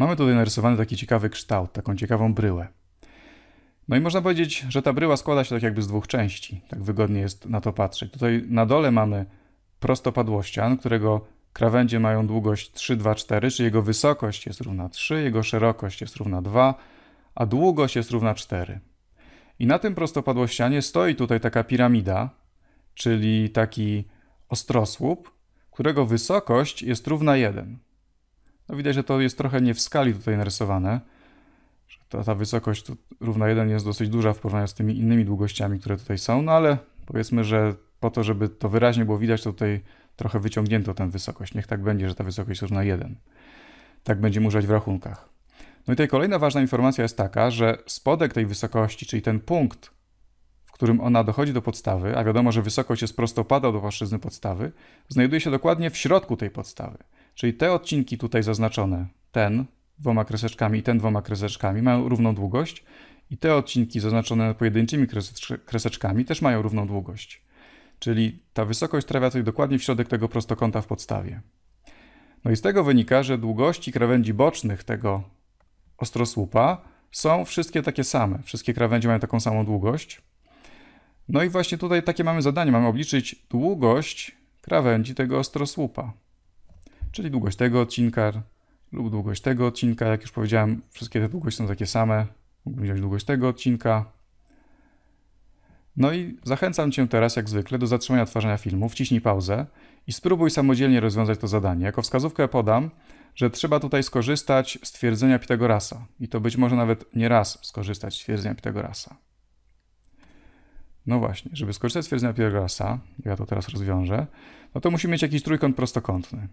Mamy tutaj narysowany taki ciekawy kształt, taką ciekawą bryłę. No i można powiedzieć, że ta bryła składa się tak jakby z dwóch części. Tak wygodnie jest na to patrzeć. Tutaj na dole mamy prostopadłościan, którego krawędzie mają długość 3, 2, 4, czyli jego wysokość jest równa 3, jego szerokość jest równa 2, a długość jest równa 4. I na tym prostopadłościanie stoi tutaj taka piramida, czyli taki ostrosłup, którego wysokość jest równa 1. No widać, że to jest trochę nie w skali tutaj narysowane. Że ta, ta wysokość równa 1 jest dosyć duża w porównaniu z tymi innymi długościami, które tutaj są, no ale powiedzmy, że po to, żeby to wyraźnie było widać, to tutaj trochę wyciągnięto tę wysokość. Niech tak będzie, że ta wysokość równa 1. Tak będziemy używać w rachunkach. No i tutaj kolejna ważna informacja jest taka, że spodek tej wysokości, czyli ten punkt, w którym ona dochodzi do podstawy, a wiadomo, że wysokość jest prostopada do płaszczyzny podstawy, znajduje się dokładnie w środku tej podstawy. Czyli te odcinki tutaj zaznaczone, ten dwoma kreseczkami i ten dwoma kreseczkami mają równą długość i te odcinki zaznaczone pojedynczymi kreseczkami też mają równą długość. Czyli ta wysokość trafia tutaj dokładnie w środek tego prostokąta w podstawie. No i z tego wynika, że długości krawędzi bocznych tego ostrosłupa są wszystkie takie same. Wszystkie krawędzie mają taką samą długość. No i właśnie tutaj takie mamy zadanie. Mamy obliczyć długość krawędzi tego ostrosłupa czyli długość tego odcinka lub długość tego odcinka. Jak już powiedziałem, wszystkie te długości są takie same. Mógłbym wziąć długość tego odcinka. No i zachęcam Cię teraz, jak zwykle, do zatrzymania tworzenia filmu. Wciśnij pauzę i spróbuj samodzielnie rozwiązać to zadanie. Jako wskazówkę podam, że trzeba tutaj skorzystać z twierdzenia Pitagorasa. I to być może nawet nie raz skorzystać z twierdzenia Pitagorasa. No właśnie, żeby skorzystać z twierdzenia Pitagorasa, ja to teraz rozwiążę, no to musimy mieć jakiś trójkąt prostokątny.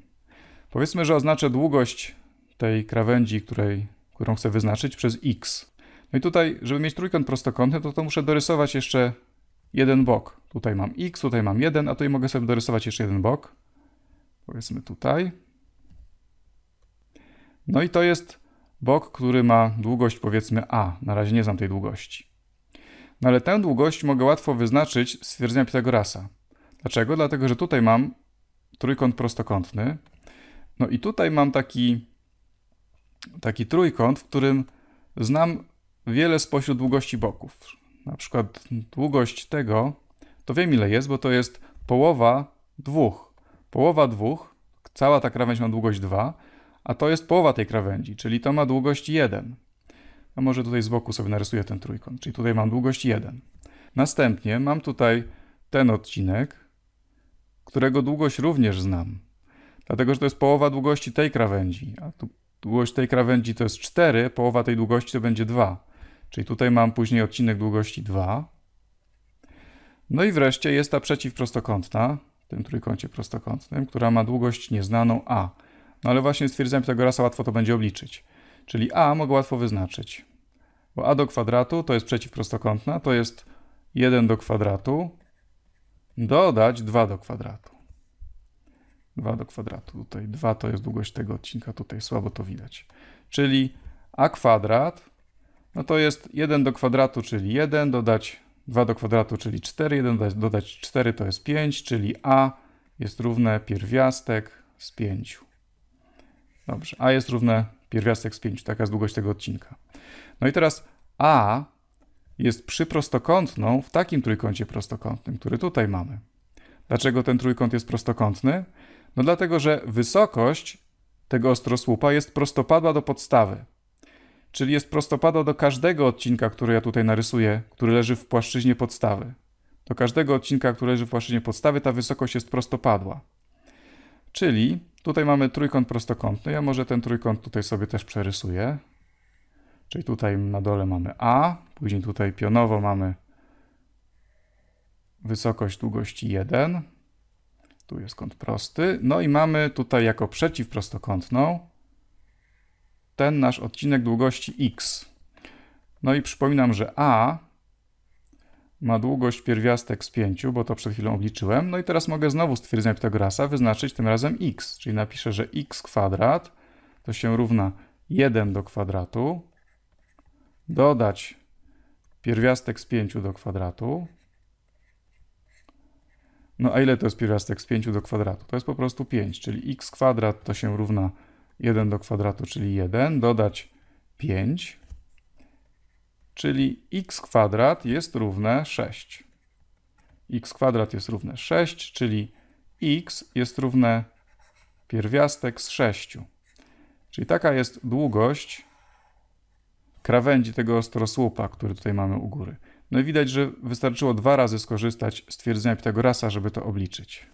Powiedzmy, że oznaczę długość tej krawędzi, której, którą chcę wyznaczyć, przez x. No i tutaj, żeby mieć trójkąt prostokątny, to, to muszę dorysować jeszcze jeden bok. Tutaj mam x, tutaj mam 1, a tutaj mogę sobie dorysować jeszcze jeden bok. Powiedzmy tutaj. No i to jest bok, który ma długość powiedzmy a. Na razie nie znam tej długości. No ale tę długość mogę łatwo wyznaczyć z twierdzenia Pitagorasa. Dlaczego? Dlatego, że tutaj mam trójkąt prostokątny, no i tutaj mam taki, taki trójkąt, w którym znam wiele spośród długości boków. Na przykład długość tego, to wiem ile jest, bo to jest połowa dwóch. Połowa dwóch, cała ta krawędź ma długość 2, a to jest połowa tej krawędzi, czyli to ma długość 1. A może tutaj z boku sobie narysuję ten trójkąt, czyli tutaj mam długość 1. Następnie mam tutaj ten odcinek, którego długość również znam. Dlatego, że to jest połowa długości tej krawędzi, a tu długość tej krawędzi to jest 4, połowa tej długości to będzie 2. Czyli tutaj mam później odcinek długości 2. No i wreszcie jest ta przeciwprostokątna, w tym trójkącie prostokątnym, która ma długość nieznaną a. No ale właśnie tego rasa łatwo to będzie obliczyć. Czyli a mogę łatwo wyznaczyć. Bo a do kwadratu to jest przeciwprostokątna, to jest 1 do kwadratu dodać 2 do kwadratu. 2 do kwadratu. Tutaj 2 to jest długość tego odcinka, tutaj słabo to widać. Czyli a kwadrat, no to jest 1 do kwadratu, czyli 1, dodać 2 do kwadratu, czyli 4, 1 dodać, dodać 4 to jest 5, czyli a jest równe pierwiastek z 5. Dobrze, a jest równe pierwiastek z 5, taka jest długość tego odcinka. No i teraz a jest przy prostokątną w takim trójkącie prostokątnym, który tutaj mamy. Dlaczego ten trójkąt jest prostokątny? No dlatego, że wysokość tego ostrosłupa jest prostopadła do podstawy, czyli jest prostopadła do każdego odcinka, który ja tutaj narysuję, który leży w płaszczyźnie podstawy. Do każdego odcinka, który leży w płaszczyźnie podstawy, ta wysokość jest prostopadła. Czyli tutaj mamy trójkąt prostokątny. Ja może ten trójkąt tutaj sobie też przerysuję. Czyli tutaj na dole mamy A, później tutaj pionowo mamy wysokość długości 1, tu jest kąt prosty. No i mamy tutaj jako przeciwprostokątną ten nasz odcinek długości x. No i przypominam, że a ma długość pierwiastek z 5, bo to przed chwilą obliczyłem. No i teraz mogę znowu z twierdzenia Pitagorasa wyznaczyć tym razem x, czyli napiszę, że x kwadrat to się równa 1 do kwadratu, dodać pierwiastek z 5 do kwadratu, no a ile to jest pierwiastek z 5 do kwadratu? To jest po prostu 5, czyli x kwadrat to się równa 1 do kwadratu, czyli 1, dodać 5, czyli x kwadrat jest równe 6. x kwadrat jest równe 6, czyli x jest równe pierwiastek z 6. Czyli taka jest długość krawędzi tego ostrosłupa, który tutaj mamy u góry. No i widać, że wystarczyło dwa razy skorzystać z twierdzenia Pitagorasa, żeby to obliczyć.